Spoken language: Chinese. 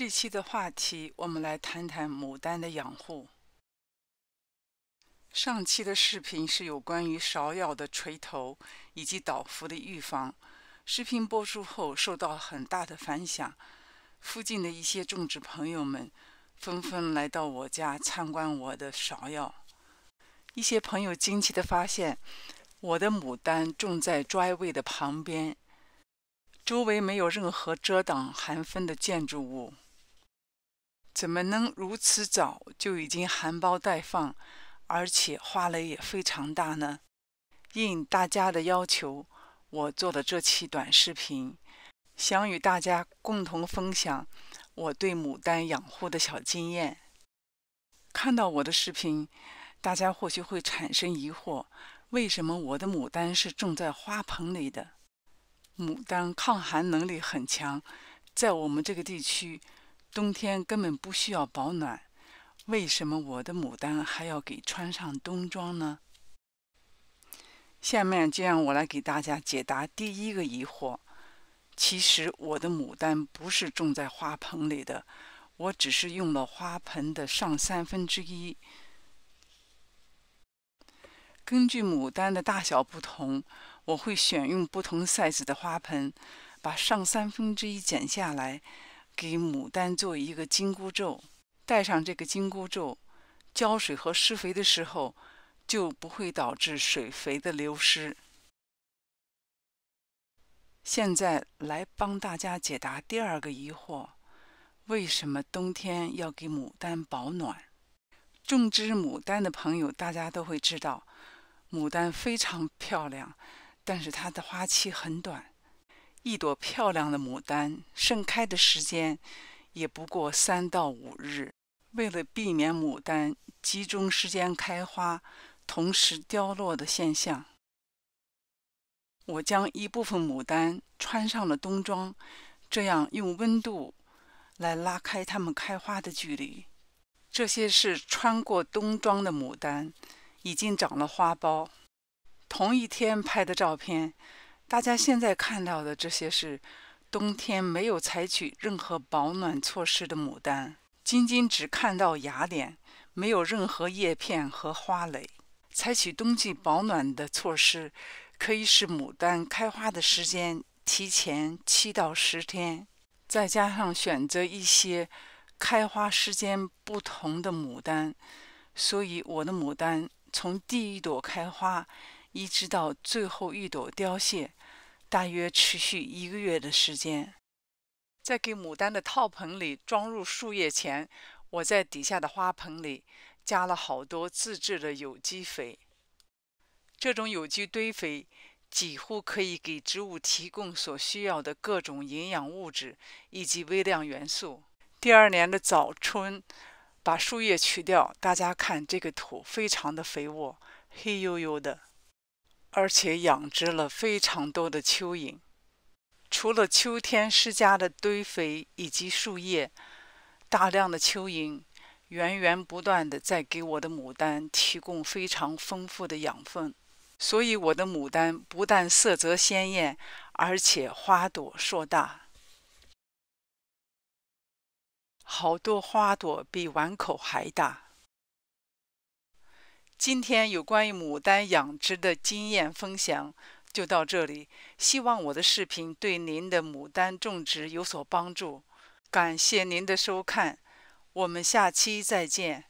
这期的话题，我们来谈谈牡丹的养护。上期的视频是有关于芍药的垂头以及倒伏的预防。视频播出后受到很大的反响，附近的一些种植朋友们纷纷来到我家参观我的芍药。一些朋友惊奇的发现，我的牡丹种在衰位的旁边，周围没有任何遮挡寒风的建筑物。怎么能如此早就已经含苞待放，而且花蕾也非常大呢？应大家的要求，我做了这期短视频，想与大家共同分享我对牡丹养护的小经验。看到我的视频，大家或许会产生疑惑：为什么我的牡丹是种在花盆里的？牡丹抗寒能力很强，在我们这个地区。冬天根本不需要保暖，为什么我的牡丹还要给穿上冬装呢？下面就让我来给大家解答第一个疑惑。其实我的牡丹不是种在花盆里的，我只是用了花盆的上三分之一。根据牡丹的大小不同，我会选用不同 size 的花盆，把上三分之一剪下来。给牡丹做一个金箍咒，带上这个金箍咒，浇水和施肥的时候就不会导致水肥的流失。现在来帮大家解答第二个疑惑：为什么冬天要给牡丹保暖？种植牡丹的朋友，大家都会知道，牡丹非常漂亮，但是它的花期很短。一朵漂亮的牡丹盛开的时间也不过三到五日。为了避免牡丹集中时间开花、同时凋落的现象，我将一部分牡丹穿上了冬装，这样用温度来拉开它们开花的距离。这些是穿过冬装的牡丹，已经长了花苞。同一天拍的照片。大家现在看到的这些是冬天没有采取任何保暖措施的牡丹，仅仅只看到芽点，没有任何叶片和花蕾。采取冬季保暖的措施，可以使牡丹开花的时间提前七到十天。再加上选择一些开花时间不同的牡丹，所以我的牡丹从第一朵开花。一直到最后一朵凋谢，大约持续一个月的时间。在给牡丹的套盆里装入树叶前，我在底下的花盆里加了好多自制的有机肥。这种有机堆肥几乎可以给植物提供所需要的各种营养物质以及微量元素。第二年的早春，把树叶取掉，大家看这个土非常的肥沃，黑黝黝的。而且养殖了非常多的蚯蚓，除了秋天施加的堆肥以及树叶，大量的蚯蚓源源不断的在给我的牡丹提供非常丰富的养分，所以我的牡丹不但色泽鲜艳，而且花朵硕大，好多花朵比碗口还大。今天有关于牡丹养殖的经验分享就到这里，希望我的视频对您的牡丹种植有所帮助。感谢您的收看，我们下期再见。